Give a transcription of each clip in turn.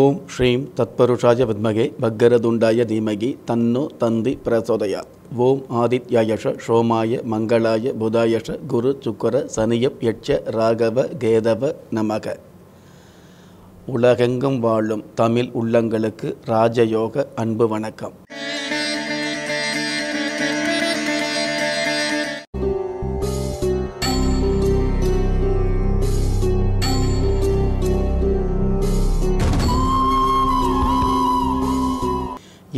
ஓம் ஸ்ரீம் தத்பருஷாய வித்மகே பக்கரதுண்டாய தீமகி தன்னு தந்தி பிரசோதயாத் ஓம் ஆதித்யாயஷ சோமாய மங்களாய புதாயஷ குரு சுக்கர சனியப் யட்ச ராகவ கேதவ நமக உலகெங்கும் வாழும் தமிழ் உள்ளங்களுக்கு ராஜயோக அன்பு வணக்கம்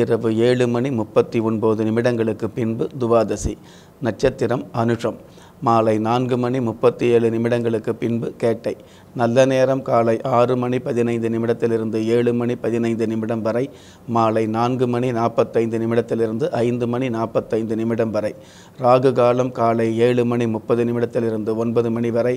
இரவு ஏழு மணி முப்பத்தி ஒன்பது நிமிடங்களுக்கு பின்பு துவாதசி நட்சத்திரம் அனுஷம் மாலை நான்கு மணி முப்பத்தி ஏழு நிமிடங்களுக்கு பின்பு கேட்டை நல்ல நேரம் காலை ஆறு மணி பதினைந்து நிமிடத்திலிருந்து ஏழு மணி பதினைந்து நிமிடம் வரை மாலை நான்கு மணி நாற்பத்தைந்து நிமிடத்திலிருந்து ஐந்து மணி நாற்பத்தைந்து நிமிடம் வரை ராகு காலம் காலை ஏழு மணி முப்பது நிமிடத்திலிருந்து ஒன்பது மணி வரை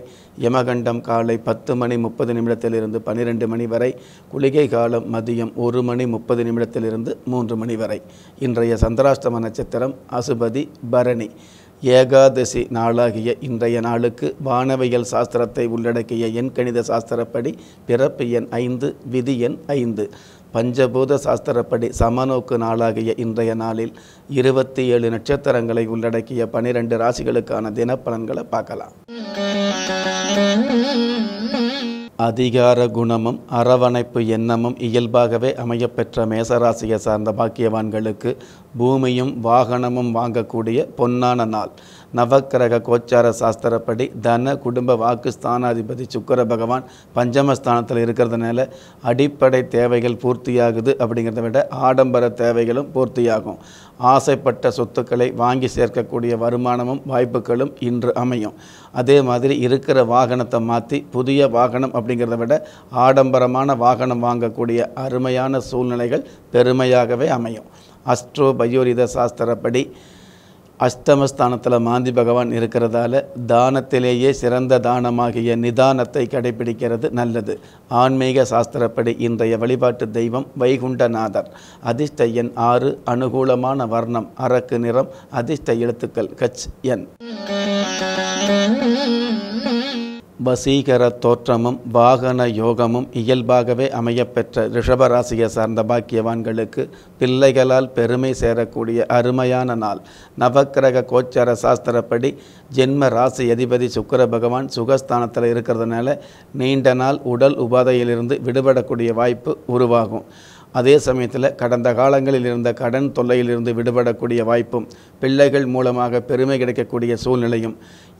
யமகண்டம் காலை பத்து மணி முப்பது நிமிடத்திலிருந்து பன்னிரெண்டு மணி வரை குளிகை காலம் மதியம் ஒரு மணி முப்பது நிமிடத்திலிருந்து மூன்று மணி வரை இன்றைய சந்திராஷ்டம நட்சத்திரம் அசுபதி பரணி ஏகாதசி நாளாகிய இன்றைய நாளுக்கு வானவியல் சாஸ்திரத்தை உள்ளடக்கிய எண் கணித சாஸ்திரப்படி பிறப்பு எண் ஐந்து விதி எண் ஐந்து பஞ்சபூத சாஸ்திரப்படி சமநோக்கு நாளாகிய இன்றைய நாளில் இருபத்தி ஏழு நட்சத்திரங்களை உள்ளடக்கிய பனிரெண்டு ராசிகளுக்கான தினப்பலன்களை பார்க்கலாம் அதிகார குணமும் அரவணைப்பு எண்ணமும் இயல்பாகவே அமையப்பெற்ற மேசராசியை சார்ந்த பாக்கியவான்களுக்கு பூமியும் வாகனமும் வாங்கக்கூடிய பொன்னான நாள் நவக்கிரக கோச்சார சாஸ்திரப்படி தன குடும்ப வாக்கு ஸ்தானாதிபதி சுக்கர பகவான் பஞ்சமஸ்தானத்தில் இருக்கிறதுனால அடிப்படை தேவைகள் பூர்த்தியாகுது அப்படிங்கிறத விட ஆடம்பர தேவைகளும் பூர்த்தியாகும் ஆசைப்பட்ட சொத்துக்களை வாங்கி சேர்க்கக்கூடிய வருமானமும் வாய்ப்புகளும் இன்று அமையும் அதே மாதிரி இருக்கிற வாகனத்தை மாற்றி புதிய வாகனம் அப்படிங்கிறத விட ஆடம்பரமான வாகனம் வாங்கக்கூடிய அருமையான சூழ்நிலைகள் பெருமையாகவே அமையும் அஸ்ட்ரோ பயோரித சாஸ்திரப்படி அஷ்டமஸ்தானத்தில் மாந்தி பகவான் இருக்கிறதால தானத்திலேயே சிறந்த தானமாகிய நிதானத்தை கடைபிடிக்கிறது நல்லது ஆன்மீக சாஸ்திரப்படி இன்றைய வழிபாட்டு தெய்வம் வைகுண்டநாதர் அதிர்ஷ்ட எண் ஆறு அனுகூலமான வர்ணம் அரக்கு நிறம் அதிர்ஷ்ட எழுத்துக்கள் கச் எண் வசீகர தோற்றமும் வாகன யோகமும் இயல்பாகவே அமையப்பெற்ற ரிஷபராசியை சார்ந்த பாக்கியவான்களுக்கு பிள்ளைகளால் பெருமை சேரக்கூடிய அருமையான நாள் நவக்கிரக கோச்சார சாஸ்திரப்படி ஜென்ம ராசி அதிபதி சுக்கர பகவான் சுகஸ்தானத்தில் இருக்கிறதுனால நீண்ட நாள் உடல் உபாதையிலிருந்து விடுபடக்கூடிய வாய்ப்பு உருவாகும் அதே சமயத்தில் கடந்த காலங்களில் இருந்த கடன் தொல்லையிலிருந்து விடுபடக்கூடிய வாய்ப்பும் பிள்ளைகள் மூலமாக பெருமை கிடைக்கக்கூடிய சூழ்நிலையும்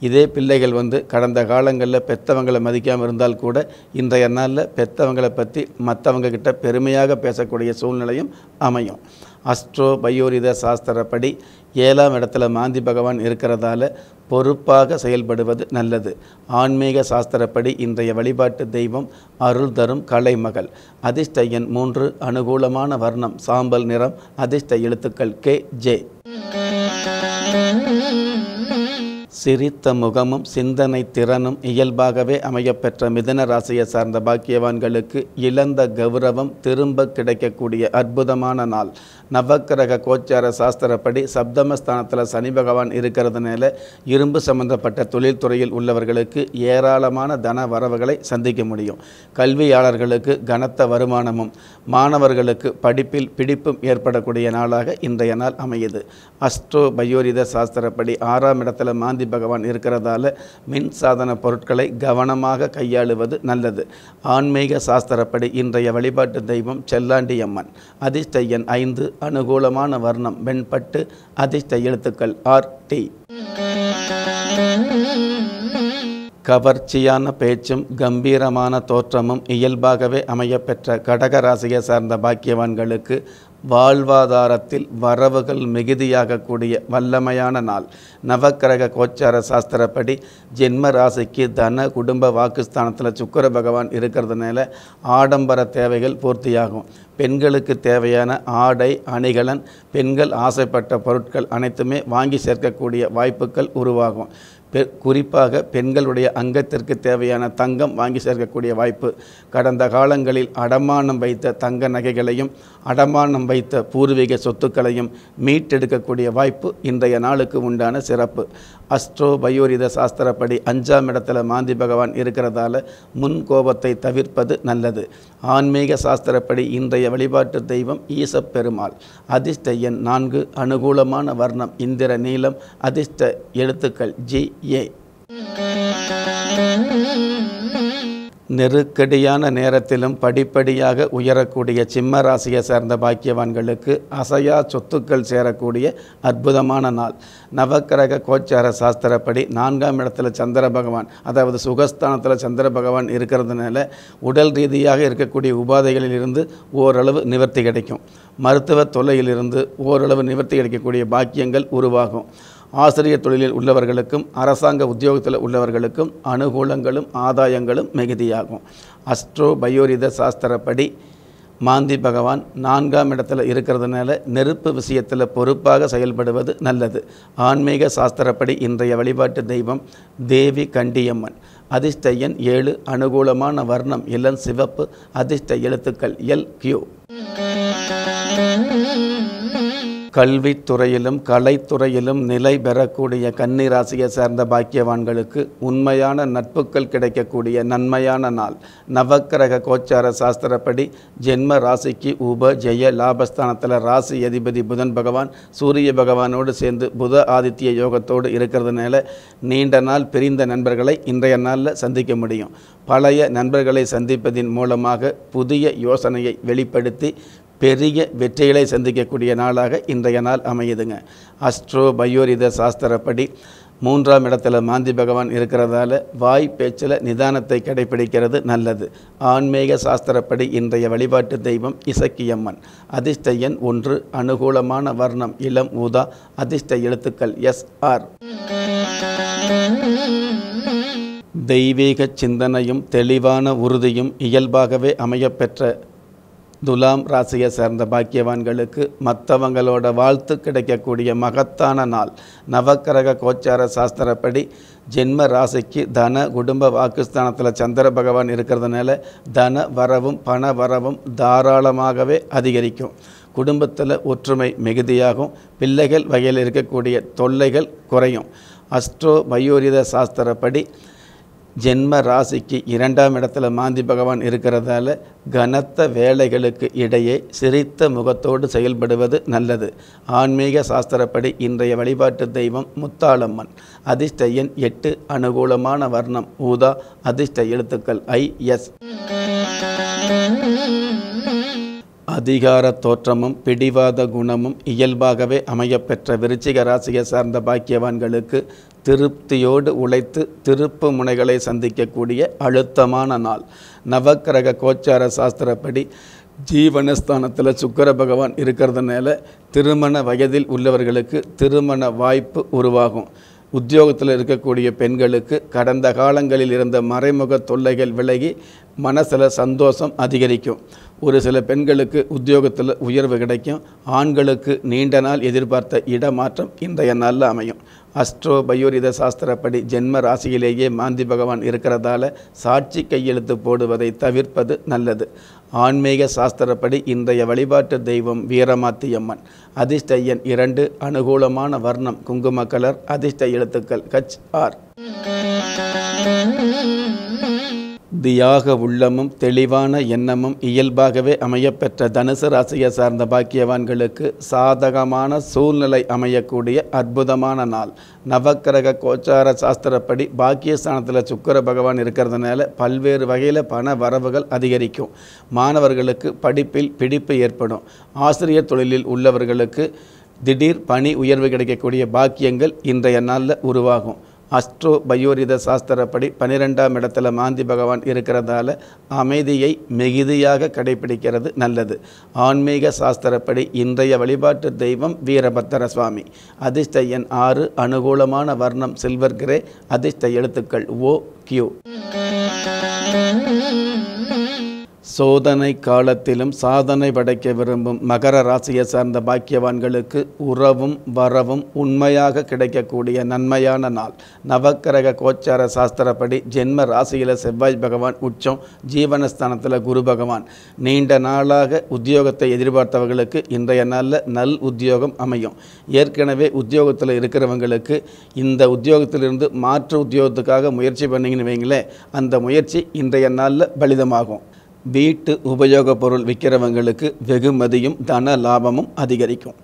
இதே பிள்ளைகள் வந்து கடந்த காலங்களில் பெற்றவங்களை மதிக்காமல் இருந்தால் கூட இன்றைய நாளில் பெற்றவங்களை பற்றி மற்றவங்க கிட்ட பெருமையாக பேசக்கூடிய சூழ்நிலையும் அமையும் அஸ்ட்ரோ பயோரித சாஸ்திரப்படி ஏழாம் இடத்துல மாந்தி பகவான் இருக்கிறதால பொறுப்பாக செயல்படுவது நல்லது ஆன்மீக சாஸ்திரப்படி இன்றைய வழிபாட்டு தெய்வம் அருள் தரும் கலைமகள் அதிர்ஷ்ட எண் மூன்று அனுகூலமான வர்ணம் சாம்பல் நிறம் அதிர்ஷ்ட எழுத்துக்கள் கே ஜே சிரித்த முகமும் சிந்தனை திறனும் இயல்பாகவே அமையப்பெற்ற மிதன ராசியை சார்ந்த பாக்கியவான்களுக்கு இழந்த கௌரவம் திரும்ப கிடைக்கக்கூடிய அற்புதமான நாள் நவக்கிரக கோச்சார சாஸ்திரப்படி சப்தமஸ்தானத்தில் சனி பகவான் இருக்கிறதுனால இரும்பு சம்பந்தப்பட்ட தொழில்துறையில் உள்ளவர்களுக்கு ஏராளமான தன வரவுகளை சந்திக்க முடியும் கல்வியாளர்களுக்கு கனத்த வருமானமும் மாணவர்களுக்கு படிப்பில் பிடிப்பும் ஏற்படக்கூடிய நாளாக இன்றைய நாள் அமையுது அஸ்ட்ரோ பயோரித சாஸ்திரப்படி ஆறாம் இடத்துல மாந்தி பகவான் இருக்கிறதால மின் சாதன பொருட்களை கவனமாக கையாளுவது நல்லது ஆன்மீக சாஸ்திரப்படி இன்றைய வழிபாட்டு தெய்வம் செல்லாண்டியம்மன் அதிர்ஷ்டையன் ஐந்து அனுகூலமான வர்ணம் வெண்பட்டு அதிர்ஷ்ட எழுத்துக்கள் ஆர் டி கவர்ச்சியான பேச்சும் கம்பீரமான தோற்றமும் இயல்பாகவே அமையப்பெற்ற கடகராசியை சார்ந்த பாக்கியவான்களுக்கு வாழ்வாதாரத்தில் வரவுகள் மிகுதியாகக்கூடிய வல்லமையான நாள் நவக்கிரக கோச்சார சாஸ்திரப்படி ஜென்ம ராசிக்கு தன குடும்ப வாக்குஸ்தானத்தில் சுக்கர பகவான் இருக்கிறதுனால ஆடம்பர தேவைகள் பூர்த்தியாகும் பெண்களுக்கு தேவையான ஆடை அணிகலன் பெண்கள் ஆசைப்பட்ட பொருட்கள் அனைத்துமே வாங்கி சேர்க்கக்கூடிய வாய்ப்புகள் உருவாகும் பெ குறிப்பாக பெண்களுடைய அங்கத்திற்கு தேவையான தங்கம் வாங்கி சேர்க்கக்கூடிய வாய்ப்பு கடந்த காலங்களில் அடமானம் வைத்த தங்க நகைகளையும் அடமானம் வைத்த பூர்வீக சொத்துக்களையும் மீட்டெடுக்கக்கூடிய வாய்ப்பு இன்றைய நாளுக்கு உண்டான சிறப்பு அஸ்ட்ரோ பயோரித சாஸ்திரப்படி அஞ்சாம் இடத்துல மாந்தி பகவான் இருக்கிறதால முன் கோபத்தை தவிர்ப்பது நல்லது ஆன்மீக சாஸ்திரப்படி இன்றைய வழிபாட்டு தெய்வம் ஈசப்பெருமாள் அதிர்ஷ்ட எண் நான்கு அனுகூலமான வர்ணம் இந்திர நீளம் அதிர்ஷ்ட எழுத்துக்கள் ஜி ஏ நெருக்கடியான நேரத்திலும் படிப்படியாக உயரக்கூடிய சிம்ம ராசியை சேர்ந்த பாக்கியவான்களுக்கு அசையா சொத்துக்கள் சேரக்கூடிய அற்புதமான நாள் நவக்கிரக கோச்சார சாஸ்திரப்படி நான்காம் இடத்துல சந்திர பகவான் அதாவது சுகஸ்தானத்தில் சந்திர பகவான் இருக்கிறதுனால உடல் ரீதியாக இருக்கக்கூடிய உபாதைகளில் இருந்து ஓரளவு நிவர்த்தி கிடைக்கும் மருத்துவ தொல்லையிலிருந்து ஓரளவு நிவர்த்தி கிடைக்கக்கூடிய பாக்கியங்கள் உருவாகும் ஆசிரியர் தொழிலில் உள்ளவர்களுக்கும் அரசாங்க உத்தியோகத்தில் உள்ளவர்களுக்கும் அனுகூலங்களும் ஆதாயங்களும் மிகுதியாகும் அஸ்ட்ரோ பயோரித சாஸ்திரப்படி மாந்தி பகவான் நான்காம் இடத்துல இருக்கிறதுனால நெருப்பு விஷயத்தில் பொறுப்பாக செயல்படுவது நல்லது ஆன்மீக சாஸ்திரப்படி இன்றைய வழிபாட்டு தெய்வம் தேவி கண்டியம்மன் அதிர்ஷ்ட எண் ஏழு அனுகூலமான வர்ணம் இளம் சிவப்பு அதிர்ஷ்ட எழுத்துக்கள் எல் கியூ கல்வித்துறையிலும் கலைத்துறையிலும் நிலை பெறக்கூடிய கன்னிராசியை சேர்ந்த பாக்கியவான்களுக்கு உண்மையான நட்புகள் கிடைக்கக்கூடிய நன்மையான நாள் நவக்கிரக கோச்சார சாஸ்திரப்படி ஜென்ம ராசிக்கு உப ஜெய லாபஸ்தானத்தில் ராசி அதிபதி புதன் பகவான் சூரிய பகவானோடு சேர்ந்து புத ஆதித்ய யோகத்தோடு இருக்கிறதுனால நீண்ட நாள் பிரிந்த நண்பர்களை இன்றைய நாளில் சந்திக்க முடியும் பழைய நண்பர்களை சந்திப்பதின் மூலமாக புதிய யோசனையை வெளிப்படுத்தி பெரிய வெற்றிகளை சந்திக்கக்கூடிய நாளாக இன்றைய நாள் அமையுதுங்க அஸ்ட்ரோ பயோரித சாஸ்திரப்படி மூன்றாம் இடத்துல மாந்தி பகவான் இருக்கிறதால வாய் பேச்சில் நிதானத்தை கடைபிடிக்கிறது நல்லது ஆன்மீக சாஸ்திரப்படி இன்றைய வழிபாட்டு தெய்வம் இசக்கியம்மன் அதிர்ஷ்ட எண் ஒன்று அனுகூலமான வர்ணம் இளம் ஊதா அதிர்ஷ்ட எழுத்துக்கள் எஸ் ஆர் தெய்வீக சிந்தனையும் தெளிவான உறுதியும் இயல்பாகவே அமையப்பெற்ற துலாம் ராசியை சேர்ந்த பாக்கியவான்களுக்கு மற்றவங்களோட வாழ்த்து கிடைக்கக்கூடிய மகத்தான நாள் நவக்கிரக கோச்சார சாஸ்திரப்படி ஜென்ம ராசிக்கு தன குடும்ப வாக்குஸ்தானத்தில் சந்திர பகவான் இருக்கிறதுனால தன வரவும் பண வரவும் தாராளமாகவே அதிகரிக்கும் குடும்பத்தில் ஒற்றுமை மிகுதியாகும் பிள்ளைகள் வகையில் இருக்கக்கூடிய தொல்லைகள் குறையும் அஸ்ட்ரோ வயோரித சாஸ்திரப்படி ஜென்ம ராசிக்கு இரண்டாம் இடத்துல மாந்தி பகவான் இருக்கிறதால கனத்த வேலைகளுக்கு இடையே சிரித்த முகத்தோடு செயல்படுவது நல்லது ஆன்மீக சாஸ்திரப்படி இன்றைய வழிபாட்டு தெய்வம் முத்தாளம்மன் அதிர்ஷ்ட எண் எட்டு அனுகூலமான வர்ணம் ஊதா அதிர்ஷ்ட எழுத்துக்கள் ஐ எஸ் அதிகார தோற்றமும் பிடிவாத குணமும் இயல்பாகவே அமையப்பெற்ற விருச்சிக ராசியை சார்ந்த பாக்கியவான்களுக்கு திருப்தியோடு உழைத்து திருப்பு முனைகளை சந்திக்கக்கூடிய அழுத்தமான நாள் நவக்கிரக கோச்சார சாஸ்திரப்படி ஜீவனஸ்தானத்தில் சுக்கர பகவான் இருக்கிறதுனால திருமண வயதில் உள்ளவர்களுக்கு திருமண வாய்ப்பு உருவாகும் உத்தியோகத்தில் இருக்கக்கூடிய பெண்களுக்கு கடந்த காலங்களில் இருந்த மறைமுக தொல்லைகள் விலகி மனசில் சந்தோஷம் அதிகரிக்கும் ஒரு சில பெண்களுக்கு உத்தியோகத்தில் உயர்வு கிடைக்கும் ஆண்களுக்கு நீண்ட நாள் எதிர்பார்த்த இடமாற்றம் இன்றைய நாளில் அமையும் அஸ்ட்ரோ பயோரித சாஸ்திரப்படி ஜென்ம ராசியிலேயே மாந்தி பகவான் இருக்கிறதால சாட்சி கையெழுத்து போடுவதை தவிர்ப்பது நல்லது ஆன்மீக சாஸ்திரப்படி இன்றைய வழிபாட்டு தெய்வம் வீரமாத்தியம்மன் அதிர்ஷ்டையன் இரண்டு அனுகூலமான வர்ணம் குங்கும கலர் அதிர்ஷ்ட எழுத்துக்கள் கச் ஆர் தியாக உள்ளமும் தெளிவான எண்ணமும் இயல்பாகவே அமையப்பெற்ற தனுசு ராசியை சார்ந்த பாக்கியவான்களுக்கு சாதகமான சூழ்நிலை அமையக்கூடிய அற்புதமான நாள் நவக்கிரக கோச்சார சாஸ்திரப்படி பாக்கியஸ்தானத்தில் சுக்கர பகவான் இருக்கிறதுனால பல்வேறு வகையில் பண வரவுகள் அதிகரிக்கும் மாணவர்களுக்கு படிப்பில் பிடிப்பு ஏற்படும் ஆசிரியர் தொழிலில் உள்ளவர்களுக்கு திடீர் பணி உயர்வு கிடைக்கக்கூடிய பாக்கியங்கள் இன்றைய நாளில் உருவாகும் அஸ்ட்ரோ பயோரித சாஸ்திரப்படி பனிரெண்டாம் இடத்துல மாந்தி பகவான் இருக்கிறதால அமைதியை மிகுதியாக கடைபிடிக்கிறது நல்லது ஆன்மீக சாஸ்திரப்படி இன்றைய வழிபாட்டு தெய்வம் வீரபத்திர சுவாமி அதிர்ஷ்ட எண் ஆறு அனுகூலமான வர்ணம் சில்வர் கிரே அதிர்ஷ்ட எழுத்துக்கள் ஓ கியூ சோதனை காலத்திலும் சாதனை படைக்க விரும்பும் மகர ராசியை சார்ந்த பாக்கியவான்களுக்கு உறவும் வரவும் உண்மையாக கிடைக்கக்கூடிய நன்மையான நாள் நவக்கிரக கோச்சார சாஸ்திரப்படி ஜென்ம ராசியில் செவ்வாய் பகவான் உச்சம் ஜீவனஸ்தானத்தில் குரு பகவான் நீண்ட நாளாக உத்தியோகத்தை எதிர்பார்த்தவர்களுக்கு இன்றைய நாளில் நல் உத்தியோகம் அமையும் ஏற்கனவே உத்தியோகத்தில் இருக்கிறவங்களுக்கு இந்த உத்தியோகத்திலிருந்து மாற்று உத்தியோகத்துக்காக முயற்சி பண்ணிங்கன்னு வைங்களேன் அந்த முயற்சி இன்றைய நாளில் பலிதமாகும் வீட்டு உபயோகப் பொருள் விற்கிறவங்களுக்கு வெகுமதியும் தன லாபமும் அதிகரிக்கும்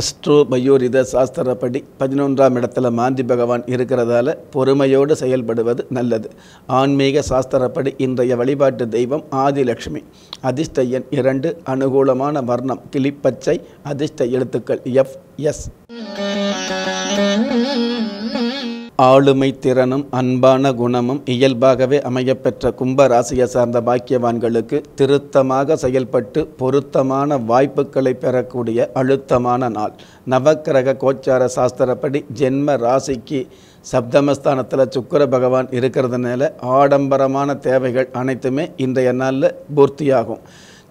அஸ்ட்ரோ பயோரித சாஸ்திரப்படி பதினொன்றாம் இடத்துல மாந்தி பகவான் இருக்கிறதால பொறுமையோடு செயல்படுவது நல்லது ஆன்மீக சாஸ்திரப்படி இன்றைய வழிபாட்டு தெய்வம் ஆதிலக்ஷ்மி அதிர்ஷ்ட எண் இரண்டு அனுகூலமான வர்ணம் கிளிப்பச்சை அதிர்ஷ்ட எழுத்துக்கள் எஃப் எஸ் ஆளுமை திறனும் அன்பான குணமும் இயல்பாகவே அமையப்பெற்ற கும்ப ராசியை சார்ந்த பாக்கியவான்களுக்கு திருத்தமாக செயல்பட்டு பொருத்தமான வாய்ப்புகளை பெறக்கூடிய அழுத்தமான நாள் நவக்கிரக கோச்சார சாஸ்திரப்படி ஜென்ம ராசிக்கு சப்தமஸ்தானத்தில் சுக்கர பகவான் இருக்கிறதுனால ஆடம்பரமான தேவைகள் அனைத்துமே இன்றைய நாளில் பூர்த்தியாகும்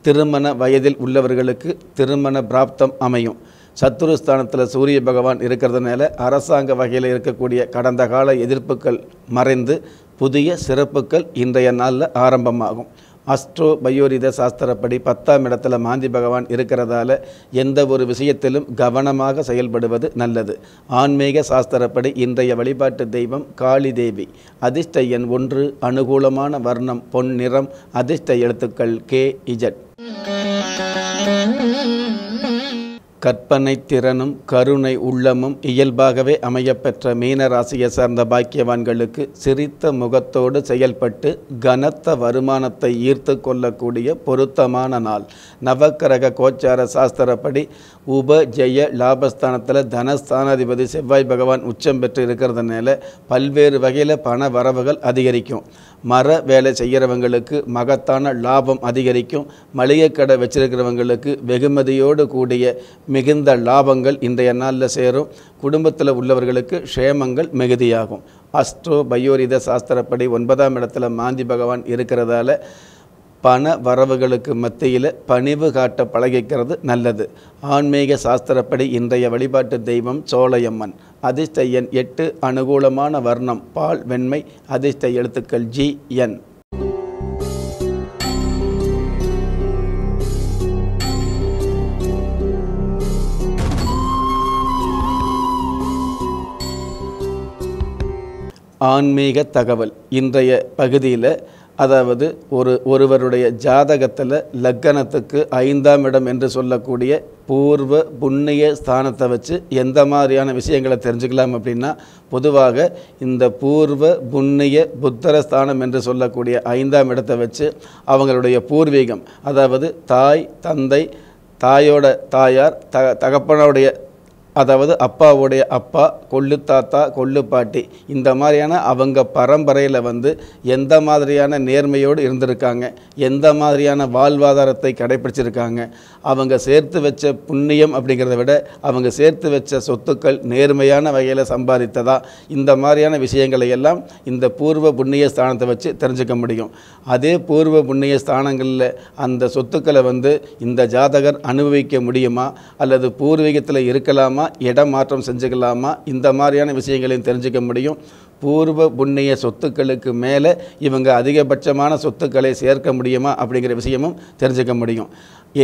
திருமண வயதில் உள்ளவர்களுக்கு திருமண பிராப்தம் அமையும் சத்துருஸ்தானத்தில் சூரிய பகவான் இருக்கிறதுனால அரசாங்க வகையில் இருக்கக்கூடிய கடந்த கால எதிர்ப்புகள் மறைந்து புதிய சிறப்புகள் இன்றைய நாளில் ஆரம்பமாகும் அஸ்ட்ரோ பயோரித சாஸ்திரப்படி பத்தாம் இடத்துல மாந்தி பகவான் இருக்கிறதால எந்த ஒரு விஷயத்திலும் கவனமாக செயல்படுவது நல்லது ஆன்மீக சாஸ்திரப்படி இன்றைய வழிபாட்டு தெய்வம் காளி தேவி அதிர்ஷ்ட எண் ஒன்று அனுகூலமான வர்ணம் பொன் நிறம் அதிர்ஷ்ட எழுத்துக்கள் கே இஜட் கற்பனை திறனும் கருணை உள்ளமும் இயல்பாகவே அமையப்பெற்ற மீனராசியை சார்ந்த பாக்கியவான்களுக்கு சிரித்த முகத்தோடு செயல்பட்டு கனத்த வருமானத்தை ஈர்த்து கொள்ளக்கூடிய பொருத்தமான நாள் நவக்கிரக கோச்சார சாஸ்திரப்படி உப ஜெய லாபஸ்தானத்தில் தனஸ்தானாதிபதி செவ்வாய் பகவான் உச்சம் பெற்று இருக்கிறதுனால பல்வேறு வகையில் பண வரவுகள் அதிகரிக்கும் மர வேலை செய்கிறவங்களுக்கு மகத்தான லாபம் அதிகரிக்கும் மளிகை கடை வச்சிருக்கிறவங்களுக்கு வெகுமதியோடு கூடிய மிகுந்த லாபங்கள் இன்றைய நாளில் சேரும் குடும்பத்தில் உள்ளவர்களுக்கு க்ஷேமங்கள் மிகுதியாகும் அஸ்ட்ரோ பயோரித சாஸ்திரப்படி ஒன்பதாம் இடத்துல மாந்தி பகவான் இருக்கிறதால பண வரவுகளுக்கு மத்தியில் பணிவு காட்ட பழகிக்கிறது நல்லது ஆன்மீக சாஸ்திரப்படி இன்றைய வழிபாட்டு தெய்வம் சோழையம்மன் அதிர்ஷ்ட எண் எட்டு அனுகூலமான வர்ணம் பால் வெண்மை அதிர்ஷ்ட எழுத்துக்கள் ஜி என் ஆன்மீக தகவல் இன்றைய பகுதியில் அதாவது ஒரு ஒருவருடைய ஜாதகத்தில் லக்கணத்துக்கு ஐந்தாம் இடம் என்று சொல்லக்கூடிய பூர்வ புண்ணிய ஸ்தானத்தை வச்சு எந்த மாதிரியான விஷயங்களை தெரிஞ்சுக்கலாம் அப்படின்னா பொதுவாக இந்த பூர்வ புண்ணிய புத்தர ஸ்தானம் என்று சொல்லக்கூடிய ஐந்தாம் இடத்தை வச்சு அவங்களுடைய பூர்வீகம் அதாவது தாய் தந்தை தாயோட தாயார் த தகப்பனோடைய அதாவது அப்பாவுடைய அப்பா கொள்ளு தாத்தா கொள்ளு பாட்டி இந்த மாதிரியான அவங்க பரம்பரையில் வந்து எந்த மாதிரியான நேர்மையோடு இருந்திருக்காங்க எந்த மாதிரியான வாழ்வாதாரத்தை கடைபிடிச்சிருக்காங்க அவங்க சேர்த்து வச்ச புண்ணியம் அப்படிங்கிறத விட அவங்க சேர்த்து வச்ச சொத்துக்கள் நேர்மையான வகையில் சம்பாதித்ததா இந்த மாதிரியான விஷயங்களை எல்லாம் இந்த பூர்வ புண்ணிய ஸ்தானத்தை வச்சு தெரிஞ்சுக்க முடியும் அதே பூர்வ புண்ணிய ஸ்தானங்களில் அந்த சொத்துக்களை வந்து இந்த ஜாதகர் அனுபவிக்க முடியுமா அல்லது பூர்வீகத்தில் இருக்கலாமா செஞ்சுக்கலாமா இடமாற்றம் செஞ்சுக்கலாமா இந்த மாதிரியான விஷயங்களையும் தெரிஞ்சுக்க முடியும் பூர்வ புண்ணிய சொத்துக்களுக்கு மேலே இவங்க அதிகபட்சமான சொத்துக்களை சேர்க்க முடியுமா அப்படிங்கிற விஷயமும் தெரிஞ்சுக்க முடியும்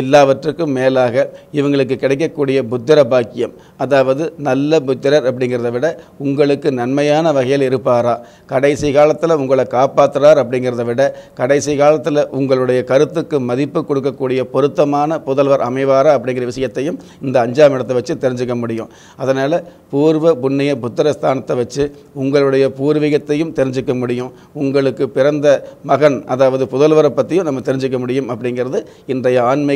எல்லாவற்றுக்கும் மேலாக இவங்களுக்கு கிடைக்கக்கூடிய புத்திர பாக்கியம் அதாவது நல்ல புத்திரர் அப்படிங்கிறத விட உங்களுக்கு நன்மையான வகையில் இருப்பாரா கடைசி காலத்தில் உங்களை காப்பாற்றுறார் அப்படிங்கிறத விட கடைசி காலத்தில் உங்களுடைய கருத்துக்கு மதிப்பு கொடுக்கக்கூடிய பொருத்தமான புதல்வர் அமைவாரா அப்படிங்கிற விஷயத்தையும் இந்த அஞ்சாம் இடத்தை வச்சு தெரிஞ்சுக்க முடியும் அதனால் பூர்வ புண்ணிய புத்திரஸ்தானத்தை வச்சு உங்களுடைய பூர்வீகத்தையும் தெரிஞ்சுக்க முடியும் உங்களுக்கு பிறந்த மகன் அதாவது புதல்வரை பற்றியும் நம்ம தெரிஞ்சுக்க முடியும் அப்படிங்கிறது இன்றைய ஆன்மீக